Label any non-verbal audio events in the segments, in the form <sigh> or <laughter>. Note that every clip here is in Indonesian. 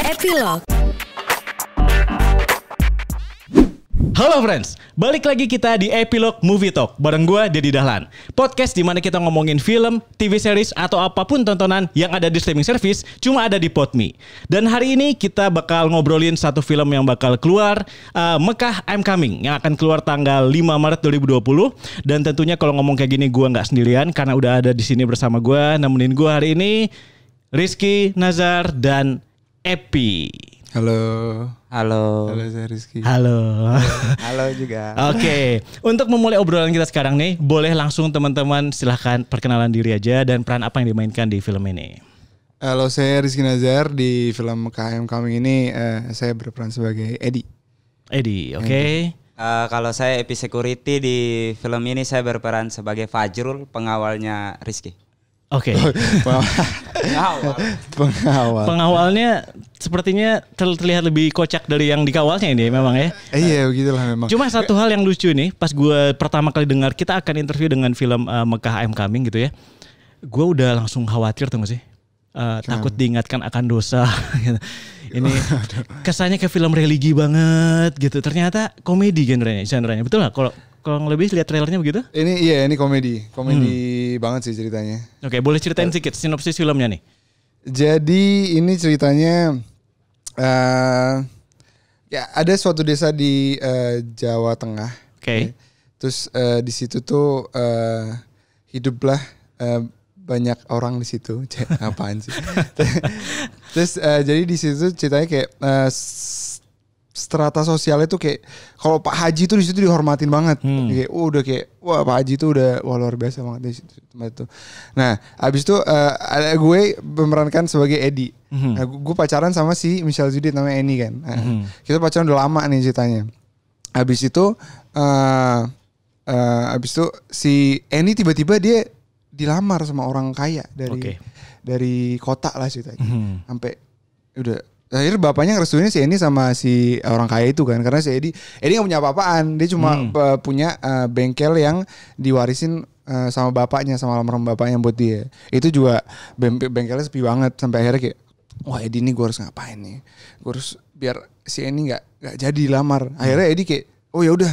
Epilog Halo friends, balik lagi kita di Epilog Movie Talk bareng gue Deddy Dahlan. Podcast di mana kita ngomongin film, TV series atau apapun tontonan yang ada di streaming service cuma ada di Podmi. Dan hari ini kita bakal ngobrolin satu film yang bakal keluar uh, Mekah I'm Coming yang akan keluar tanggal 5 Maret 2020 dan tentunya kalau ngomong kayak gini gue nggak sendirian karena udah ada di sini bersama gue nemenin gue hari ini Rizky Nazar dan Epi. Halo. Halo. Halo saya Rizky. Halo. Halo juga. Oke, okay. untuk memulai obrolan kita sekarang nih, boleh langsung teman-teman silahkan perkenalan diri aja dan peran apa yang dimainkan di film ini. Halo, saya Rizky Nazar di film KM Coming ini uh, saya berperan sebagai Edi. Edi, oke. Okay. Uh, eh, kalau saya Epi Security di film ini saya berperan sebagai Fajrul, pengawalnya Rizky. Oke. Okay. <laughs> Pengawal. Pengawalnya sepertinya terlihat lebih kocak dari yang dikawalnya ini memang ya. Iya, begitulah memang. Cuma satu hal yang lucu nih, pas gue pertama kali dengar kita akan interview dengan film eh, Mekah I'm Coming gitu ya. Gue udah langsung khawatir tuh gak sih? Eh, takut diingatkan akan dosa <laughs> gitu. Ini oh, kesannya ke film religi banget gitu. Ternyata komedi genrenya, genrenya. Betul nggak? Kalau kurang lebih lihat trailernya begitu? Ini iya ini komedi, komedi hmm. banget sih ceritanya. Oke, okay, boleh ceritain ya. sedikit sinopsis filmnya nih. Jadi ini ceritanya uh, ya ada suatu desa di uh, Jawa Tengah. Oke. Okay. Ya. Terus uh, di situ tuh uh, hiduplah uh, banyak orang di situ. <laughs> Apaan sih? <laughs> Terus uh, jadi di situ ceritanya kayak uh, strata sosialnya tuh kayak kalau Pak Haji tuh di situ dihormatin banget. Hmm. Kayak oh, udah kayak wah Pak Haji tuh udah wah luar biasa banget di situ, tempat itu. Nah, habis itu uh, ada gue memerankan sebagai Edi. Hmm. Nah, gue pacaran sama si Michelle Judith namanya Eni kan. Nah, hmm. Kita pacaran udah lama nih ceritanya. Habis itu uh, uh, habis itu si Eni tiba-tiba dia dilamar sama orang kaya dari okay. dari kota lah ceritanya. Hmm. Sampai udah akhirnya bapaknya ngerestuin si Eni sama si eh, orang kaya itu kan karena si Edi Edi nggak punya apa-apaan dia cuma hmm. Eh, punya uh, bengkel yang diwarisin uh, sama bapaknya sama almarhum bapaknya buat dia itu juga bengkelnya sepi banget sampai akhirnya kayak wah Edi ini gue harus ngapain nih gue harus biar si Eni nggak nggak jadi lamar hmm. akhirnya Edi kayak oh ya udah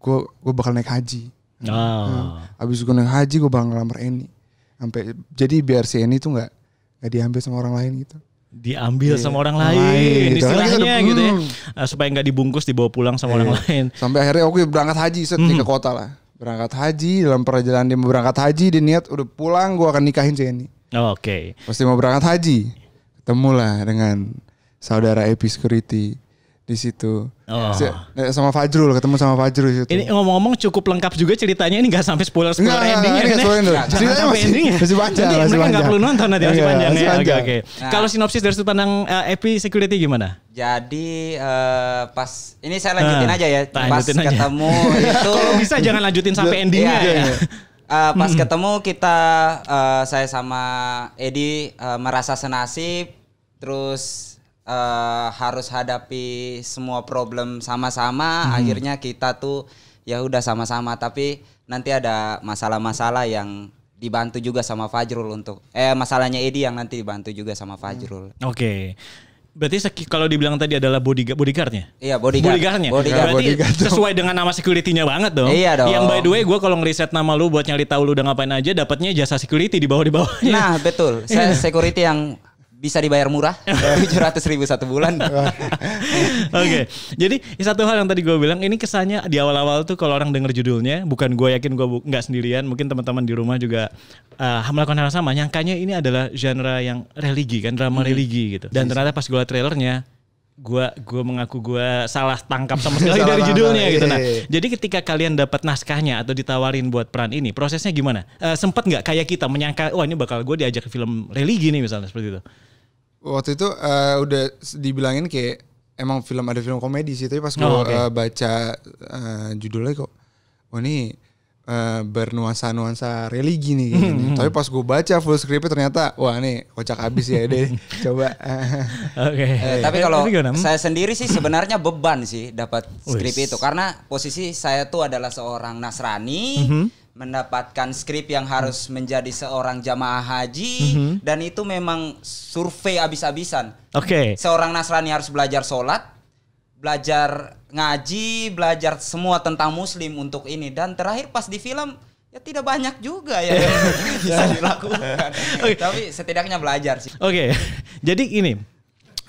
gue gue bakal naik haji ah. nah, abis gue naik haji gue bakal ngelamar Eni sampai jadi biar si Eni tuh nggak nggak diambil sama orang lain gitu diambil yeah. sama orang lain lain gitu. istilahnya hmm. gitu ya hmm. Eh, supaya nggak dibungkus dibawa pulang sama yeah. orang iya. lain sampai akhirnya oke berangkat haji set hmm. ke mhm. kota lah berangkat haji dalam perjalanan dia mau berangkat haji dia niat udah pulang gua akan nikahin si ini. oh, oke okay. pasti mau berangkat haji ketemu lah dengan saudara Epi Security di situ. Oh. Eh, sama Fajrul, ketemu sama Fajrul situ. Ini ngomong-ngomong cukup lengkap juga ceritanya ini gak sampai spoiler spoiler nggak, ending ya. Enggak, spoiler. Nah, ceritanya masih, ending ya. Masih panjang, nanti masih mereka panjang. perlu nonton nanti masih iya, panjang ya. Oke, okay, oke. Okay. Nah. Kalau sinopsis dari sudut pandang uh, eh, Epi Security gimana? Jadi uh, pas ini saya lanjutin ah, aja ya. Pas aja. ketemu <laughs> itu kalau bisa jangan lanjutin sampai endingnya aja. Iya, ya. Uh, pas hmm. ketemu kita uh, saya sama Edi uh, merasa senasib terus uh, harus hadapi semua problem sama-sama hmm. akhirnya kita tuh ya udah sama-sama tapi nanti ada masalah-masalah yang dibantu juga sama Fajrul untuk eh masalahnya Edi yang nanti dibantu juga sama Fajrul. Hmm. Oke. Okay. Berarti kalau dibilang tadi adalah bodyguard bodyguardnya? Iya bodyguard. Bodyguardnya. Bodyguard. Berarti bodyguard sesuai dengan nama security-nya banget dong. Iya dong. Yang by the way gue kalau ngeriset nama lu buat nyari tahu lu udah ngapain aja, dapatnya jasa security di bawah di bawah. Nah betul. Saya security yang bisa dibayar murah <laughs> eh, tujuh ratus ribu satu bulan. <laughs> Oke, okay. jadi satu hal yang tadi gue bilang ini kesannya di awal-awal tuh kalau orang denger judulnya bukan gue yakin gue nggak sendirian, mungkin teman-teman di rumah juga uh, melakukan hal sama. Nyangkanya ini adalah genre yang religi kan drama hmm. religi gitu. Dan ternyata pas gue trailernya gue gue mengaku gue salah tangkap sama <laughs> sekali dari judulnya gitu nah iya, iya, iya. jadi ketika kalian dapat naskahnya atau ditawarin buat peran ini prosesnya gimana uh, eh, sempat nggak kayak kita menyangka wah oh, ini bakal gue diajak ke film religi nih misalnya seperti itu waktu itu uh, udah dibilangin kayak emang film ada film komedi sih tapi pas gue oh, okay. uh, eh, baca uh, judulnya kok oh ini uh, bernuansa nuansa religi nih hmm. tapi pas gue baca full skripnya ternyata wah nih kocak abis ya deh <laughs> coba oke <laughs> tapi kalau saya sendiri sih sebenarnya beban sih dapat skrip itu karena posisi saya tuh adalah seorang nasrani mm -hmm mendapatkan skrip yang harus hmm. menjadi seorang jamaah haji mm -hmm. dan itu memang survei abis-abisan. Oke. Okay. Seorang Nasrani harus belajar sholat, belajar ngaji, belajar semua tentang Muslim untuk ini dan terakhir pas di film ya tidak banyak juga ya yang <laughs> bisa dilakukan. okay. Tapi setidaknya belajar sih. Oke, okay. <laughs> jadi ini.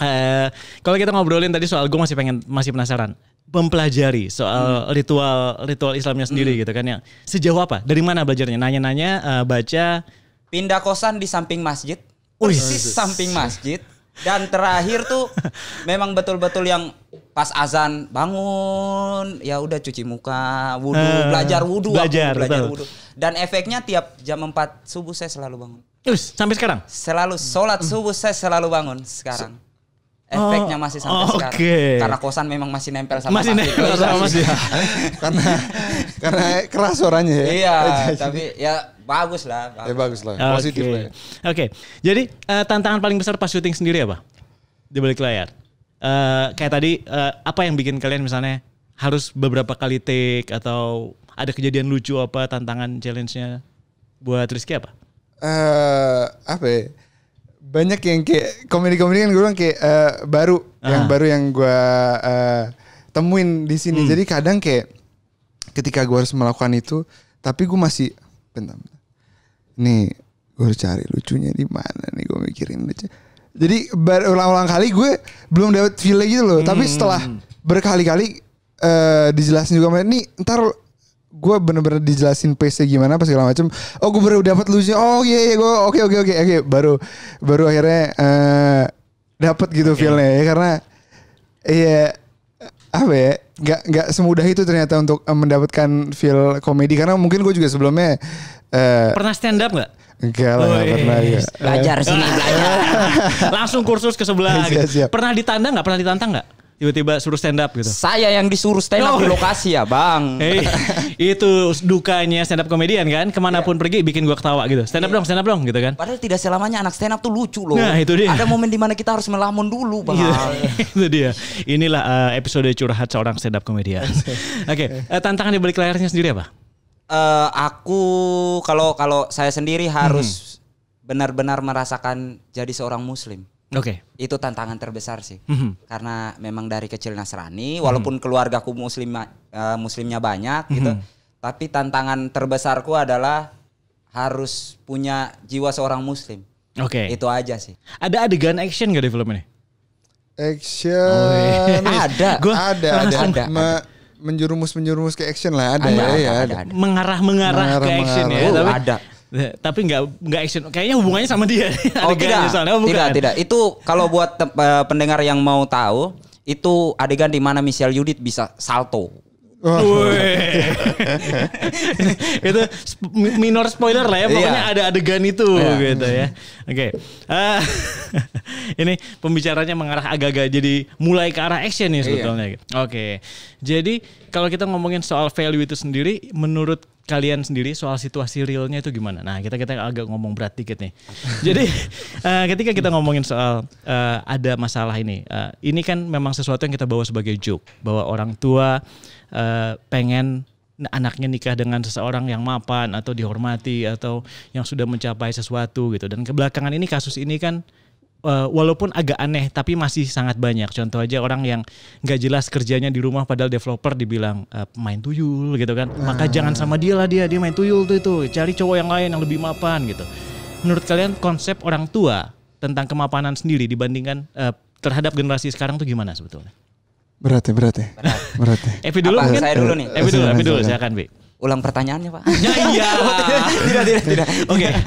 Uh, eh, kalau kita ngobrolin tadi soal gue masih pengen masih penasaran mempelajari soal hmm. ritual ritual Islamnya hmm. sendiri hmm. gitu kan yang Sejauh apa? Dari mana belajarnya? Nanya-nanya, uh, baca. Pindah kosan di samping masjid. Persis samping masjid. Dan terakhir tuh <laughs> memang betul-betul yang pas azan bangun, ya udah cuci muka, wudhu uh, eh, belajar wudhu belajar, aku, belajar wudhu Dan efeknya tiap jam 4 subuh saya selalu bangun. terus sampai sekarang? Selalu sholat hmm. subuh saya selalu bangun sekarang. S- efeknya oh, masih sampai oh, sekarang. Karena kosan memang masih nempel sama masih nempel sama <laughs> karena karena keras suaranya ya. Iya, <laughs> tapi ya bagus lah. Bagus. Ya bagus lah, okay. positif lah. Ya. Oke. Okay. Jadi uh, tantangan paling besar pas syuting sendiri apa? Di balik layar. Uh, kayak tadi uh, apa yang bikin kalian misalnya harus beberapa kali take atau ada kejadian lucu apa tantangan challenge-nya buat Rizky apa? Eh uh, apa? Ya? banyak yang kayak komedi-komedi kan gue bilang kayak uh, eh, baru uh. yang baru yang ah. gue uh, temuin di sini. Hmm. Jadi kadang kayak ketika gue harus melakukan itu, tapi gue masih bentar, bentar. Nih gue harus cari lucunya di mana nih gue mikirin lucu. Jadi berulang-ulang kali gue belum dapat feel gitu loh. Hmm. Tapi setelah berkali-kali uh, dijelasin juga nih ntar gue bener-bener dijelasin pace gimana apa segala macam oh gue baru dapat lucunya. oh iya yeah, iya yeah, gue oke okay, oke okay, oke okay, oke okay. baru baru akhirnya uh, eh, dapat gitu okay. feelnya ya karena iya apa ya nggak nggak semudah itu ternyata untuk uh, mendapatkan feel komedi karena mungkin gue juga sebelumnya uh, pernah stand up nggak Enggak lah, oh, pernah ya. Belajar sini, belajar. <laughs> <laughs> Langsung kursus ke sebelah. Siap, gitu. siap. Pernah ditanda nggak? Pernah ditantang nggak? tiba-tiba suruh stand up gitu. Saya yang disuruh stand up oh. di lokasi ya bang. <laughs> Hey, itu dukanya stand up komedian kan, kemanapun yeah. pergi bikin gua ketawa gitu. Stand up yeah. dong, stand up dong gitu kan. Padahal tidak selamanya anak stand up tuh lucu loh. Nah itu dia. Ada momen dimana kita harus melamun dulu iya, bang. <laughs> itu dia. Inilah uh, episode curhat seorang stand up komedian. <laughs> Oke, okay. uh, eh, tantangan di balik layarnya sendiri apa? Uh, aku kalau kalau saya sendiri harus benar hmm. benar-benar merasakan jadi seorang muslim. Oke. Okay. Itu tantangan terbesar sih. Mm -hmm. Karena memang dari kecil Nasrani, walaupun mm -hmm. keluargaku muslim uh, eh, muslimnya banyak mm -hmm. gitu, mhm. tapi tantangan terbesarku adalah harus punya jiwa seorang muslim. Oke. Okay. Itu aja sih. Ada adegan action gak di film ini? Action. Oh, iya. ada. Gua ada, ada, ada. Me menjurumus menjurumus ke action lah ada, ada ya, ada, ya, mengarah mengarah, ke action ya, uh, tapi ada tapi nggak nggak action kayaknya hubungannya sama dia <laughs> oh, tidak soalnya, oh, tidak tidak itu kalau buat uh, pendengar yang mau tahu itu adegan di mana Michelle Yudit bisa salto Oh. <laughs> itu minor spoiler lah ya iya. pokoknya yeah. ada adegan itu yeah. gitu ya oke okay. uh, <laughs> ini pembicaranya mengarah agak-agak jadi mulai ke arah action ya iya. sebetulnya yeah. oke okay. jadi kalau kita ngomongin soal value itu sendiri menurut kalian sendiri soal situasi realnya itu gimana? Nah kita kita agak ngomong berat dikit nih. <laughs> Jadi uh, ketika kita ngomongin soal uh, ada masalah ini, uh, ini kan memang sesuatu yang kita bawa sebagai joke bahwa orang tua uh, pengen anaknya nikah dengan seseorang yang mapan atau dihormati atau yang sudah mencapai sesuatu gitu. Dan kebelakangan ini kasus ini kan uh, walaupun agak aneh tapi masih sangat banyak. Contoh aja orang yang nggak jelas kerjanya di rumah padahal developer dibilang uh, main tuyul gitu kan. Nah. Maka ah. jangan sama dia lah dia, dia main tuyul tuh itu. Cari cowok yang lain yang lebih mapan gitu. Menurut kalian konsep orang tua tentang kemapanan sendiri dibandingkan uh, terhadap generasi sekarang tuh gimana sebetulnya? Berat ya, berat ya. Berat. Ya. berat ya. Epi dulu Apa, mungkin? Saya dulu nih. Epi dulu, Epi dulu, silakan Bi. Ulang pertanyaannya Pak. ya iya. <laughs> tidak, tidak, tidak. Oke. <laughs>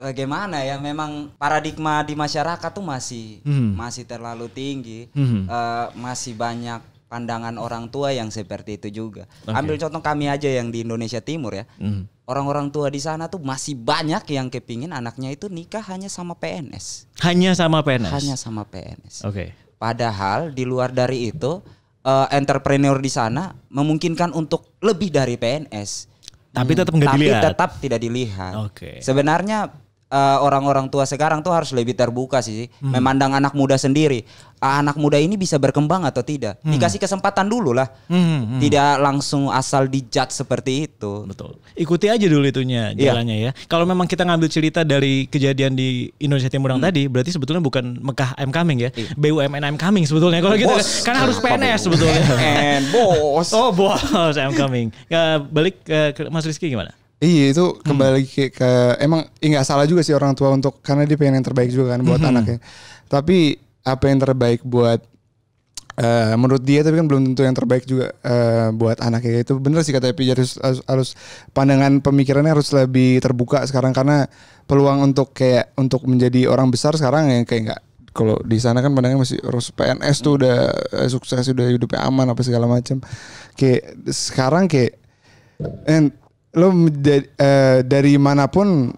bagaimana ya memang paradigma di masyarakat tuh masih hmm. masih terlalu tinggi hmm. uh, masih banyak pandangan orang tua yang seperti itu juga okay. ambil contoh kami aja yang di Indonesia Timur ya orang hmm. orang-orang tua di sana tuh masih banyak yang kepingin anaknya itu nikah hanya sama PNS hanya sama PNS hanya sama PNS oke okay. padahal di luar dari itu uh, entrepreneur di sana memungkinkan untuk lebih dari PNS tapi tetap nggak dilihat. Tapi tetap tidak dilihat. Oke. Okay. Sebenarnya Eh, orang-orang uh, tua sekarang tuh harus lebih terbuka sih, hmm. memandang anak muda sendiri. Uh, anak muda ini bisa berkembang atau tidak? Hmm. Dikasih kesempatan dulu lah, hmm, hmm. hmm. tidak langsung asal dijat seperti itu. Betul. Ikuti aja dulu itunya iya. jalannya yeah. ya. Kalau memang kita ngambil cerita dari kejadian di Indonesia Timur yang hmm. tadi, berarti sebetulnya bukan Mekah I'm coming ya, yeah. BUMN I'm coming sebetulnya. Kalau gitu, ya. karena harus PNS sebetulnya. And bos. <laughs> Oh bos I'm coming. Ya, balik ke Mas Rizky gimana? Iya itu hmm. kembali lagi ke, ke emang iya, nggak salah juga sih orang tua untuk karena dia pengen yang terbaik juga kan buat -hmm. anaknya. Tapi apa yang terbaik buat uh, menurut dia tapi kan belum tentu yang terbaik juga uh, buat anaknya itu bener sih kata Epi harus, harus harus pandangan pemikirannya harus lebih terbuka sekarang karena peluang untuk kayak untuk menjadi orang besar sekarang yang kayak nggak kalau di sana kan pandangannya masih harus PNS tuh udah eh, sukses udah hidupnya aman apa segala macam kayak sekarang kayak and lo uh, eh, dari manapun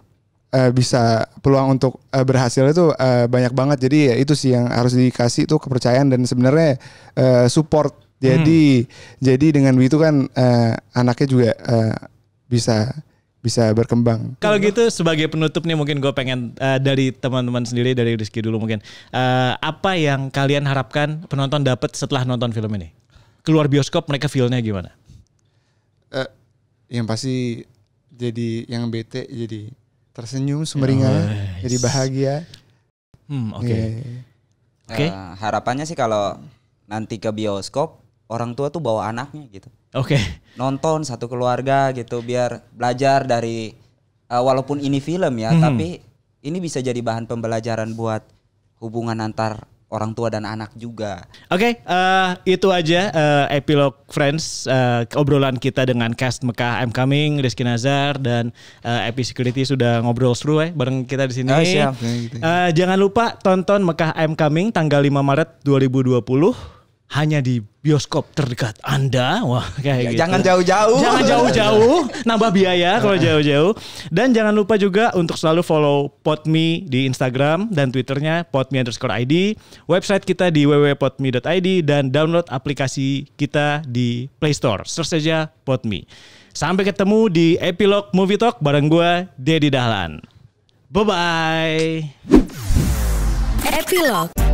uh, bisa peluang untuk uh, berhasil itu uh, banyak banget. Jadi ya itu sih yang harus dikasih itu kepercayaan dan sebenarnya uh, support. Jadi hmm. jadi dengan itu kan uh, anaknya juga uh, bisa bisa berkembang. Kalau gitu sebagai penutup nih mungkin gue pengen uh, dari teman-teman sendiri dari Rizky dulu mungkin uh, apa yang kalian harapkan penonton dapat setelah nonton film ini? Keluar bioskop mereka feelnya gimana? yang pasti jadi yang bete jadi tersenyum oh, nice. jadi bahagia. Hmm, oke. Okay. Iya. Yeah. Oke. Okay. Uh, eh, harapannya sih kalau nanti ke bioskop orang tua tuh bawa anaknya gitu. Oke. Okay. Nonton satu keluarga gitu biar belajar dari uh, walaupun ini film ya, hmm. tapi ini bisa jadi bahan pembelajaran buat hubungan antar orang tua dan anak juga. Oke, okay, uh, eh, itu aja uh, epilog Friends uh, obrolan kita dengan cast Mekah I'm Coming, Rizky Nazar dan uh, Epi Security sudah ngobrol seru ya eh, bareng kita di sini. Oh, siap. Uh, jangan lupa tonton Mekah I'm Coming tanggal 5 Maret 2020 hanya di bioskop terdekat Anda. Wah, kayak ya, gitu. Jangan jauh-jauh. Jangan jauh-jauh, <laughs> nambah biaya kalau jauh-jauh. Dan jangan lupa juga untuk selalu follow Potmi di Instagram dan Twitternya Potmi underscore ID. Website kita di www.potmi.id dan download aplikasi kita di Play Store. Search saja PodMe. Sampai ketemu di Epilog Movie Talk bareng gue, Deddy Dahlan. Bye-bye. Epilog.